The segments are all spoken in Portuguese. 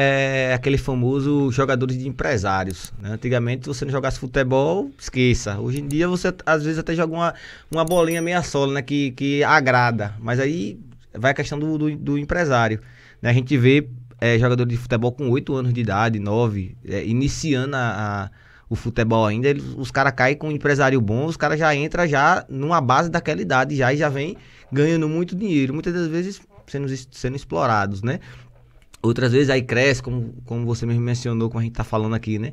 é aquele famoso jogadores de empresários. Né? Antigamente, se você não jogasse futebol, esqueça. Hoje em dia, você às vezes até joga uma, uma bolinha meia sola, né? Que, que agrada. Mas aí vai a questão do, do, do empresário. Né? A gente vê é, jogador de futebol com 8 anos de idade, 9, é, iniciando a, a, o futebol ainda, os caras caem com um empresário bom, os caras já entram já numa base daquela idade já e já vem ganhando muito dinheiro, muitas das vezes sendo, sendo explorados, né? Outras vezes aí cresce, como, como você mesmo mencionou, como a gente tá falando aqui, né?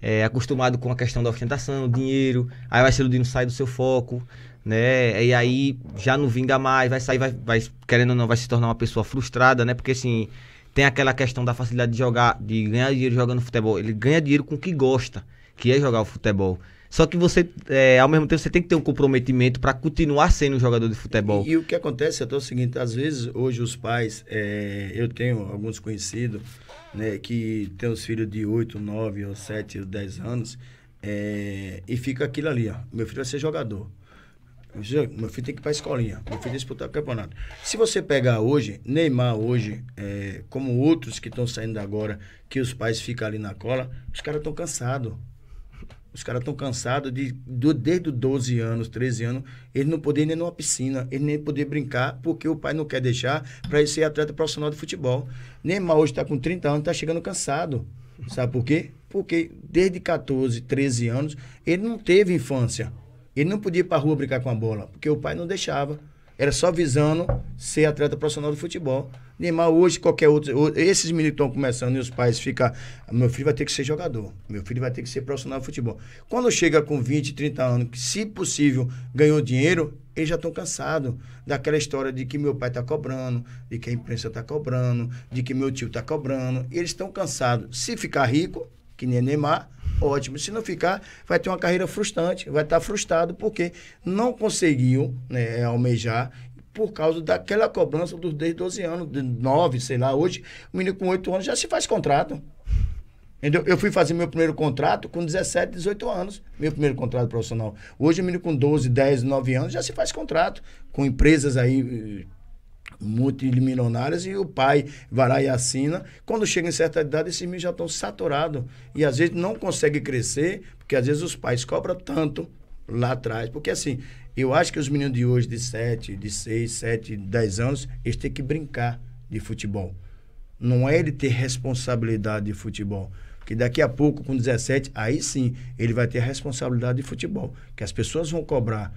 É, acostumado com a questão da ostentação, dinheiro, aí vai se iludindo, sai do seu foco, né? E aí já não vinga mais, vai sair, vai, vai querendo ou não, vai se tornar uma pessoa frustrada, né? Porque assim, tem aquela questão da facilidade de jogar, de ganhar dinheiro jogando futebol. Ele ganha dinheiro com o que gosta, que é jogar o futebol. Só que você, é, ao mesmo tempo, você tem que ter um comprometimento para continuar sendo um jogador de futebol. E, e, o que acontece é o seguinte: às vezes, hoje, os pais, é, eu tenho alguns conhecidos né, que tem os filhos de 8, 9, ou 7, ou 10 anos, é, e fica aquilo ali: ó, meu filho vai ser jogador. Meu filho tem que ir para escolinha, meu filho disputar o campeonato. Se você pegar hoje, Neymar hoje, é, como outros que estão saindo agora, que os pais ficam ali na cola, os caras estão cansados. Os caras estão cansados de, desde os 12 anos, 13 anos, ele não poder nem numa piscina, ele nem poder brincar, porque o pai não quer deixar para ele ser atleta profissional de futebol. Neymar hoje está com 30 anos, está chegando cansado. Sabe por quê? Porque desde 14, 13 anos, ele não teve infância. Ele não podia ir para a rua brincar com a bola, porque o pai não deixava. Era só visando ser atleta profissional de futebol. Neymar hoje, qualquer outro. Esses meninos estão começando e os pais ficam. Meu filho vai ter que ser jogador. Meu filho vai ter que ser profissional de futebol. Quando chega com 20, 30 anos, que se possível ganhou dinheiro, eles já estão cansados daquela história de que meu pai está cobrando, de que a imprensa está cobrando, de que meu tio está cobrando. Eles estão cansados. Se ficar rico, que nem Neymar, ótimo. Se não ficar, vai ter uma carreira frustrante, vai estar frustrado porque não conseguiu né, almejar por causa daquela cobrança dos 10, 12 anos, de 9, sei lá, hoje, o menino com 8 anos já se faz contrato. Entendeu? Eu fui fazer meu primeiro contrato com 17, 18 anos, meu primeiro contrato profissional. Hoje, o menino com 12, 10, 9 anos já se faz contrato com empresas aí eh, multimilionárias e o pai vai lá e assina. Quando chega em certa idade, esses meninos já estão saturados e às vezes não consegue crescer, porque às vezes os pais cobram tanto lá atrás. Porque assim, eu acho que os meninos de hoje, de 7, de 6, 7, 10 anos, eles têm que brincar de futebol. Não é ele ter responsabilidade de futebol. Porque daqui a pouco, com 17, aí sim, ele vai ter a responsabilidade de futebol. Que as pessoas vão cobrar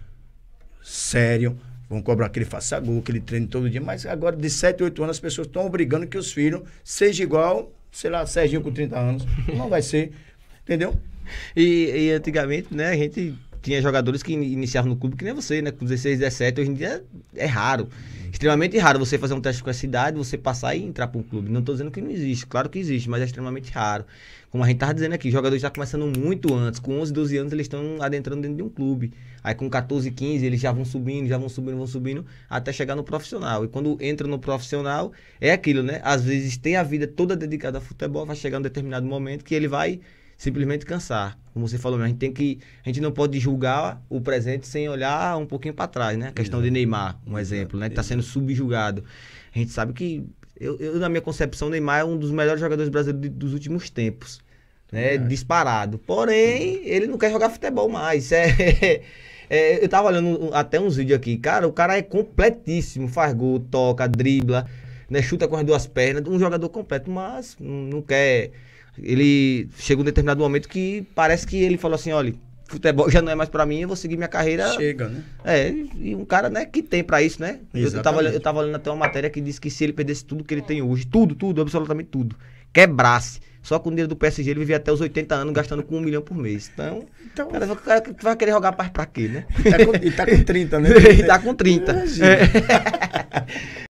sério, vão cobrar que ele faça gol, que ele treine todo dia. Mas agora, de 7, 8 anos, as pessoas estão obrigando que os filhos sejam igual, sei lá, Serginho com 30 anos. Não vai ser. Entendeu? E, e antigamente, né, a gente tinha jogadores que iniciavam no clube que nem você, né? Com 16, 17, hoje em dia é raro. Extremamente raro você fazer um teste com essa idade, você passar e entrar para um clube. Não estou dizendo que não existe, claro que existe, mas é extremamente raro. Como a gente estava dizendo aqui, jogadores já tá começando muito antes. Com 11, 12 anos eles estão adentrando dentro de um clube. Aí com 14, 15 eles já vão subindo, já vão subindo, vão subindo, até chegar no profissional. E quando entra no profissional, é aquilo, né? Às vezes tem a vida toda dedicada ao futebol, vai chegar um determinado momento que ele vai simplesmente cansar como você falou, a gente tem que, a gente não pode julgar o presente sem olhar um pouquinho para trás, né? A questão Exato. de Neymar, um Exato. exemplo, né, que está sendo subjugado. A gente sabe que eu, eu, na minha concepção, Neymar é um dos melhores jogadores brasileiros dos últimos tempos, né? É. Disparado. Porém, ele não quer jogar futebol mais. É, é, eu tava olhando até uns vídeos aqui, cara, o cara é completíssimo, faz gol, toca, dribla, né? Chuta com as duas pernas, um jogador completo, mas não quer ele chegou um determinado momento que parece que ele falou assim, olha, futebol já não é mais para mim, eu vou seguir minha carreira. Chega, né? É, e um cara, né, que tem para isso, né? Eu, tava, eu tava olhando até uma matéria que disse que se ele perdesse tudo que ele tem hoje, tudo, tudo, absolutamente tudo, quebrasse, só com o dinheiro do PSG ele vivia até os 80 anos gastando com um milhão por mês. Então, então cara, o cara vai querer jogar para pra quê, né? E tá com, e tá com 30, né? e tá com 30.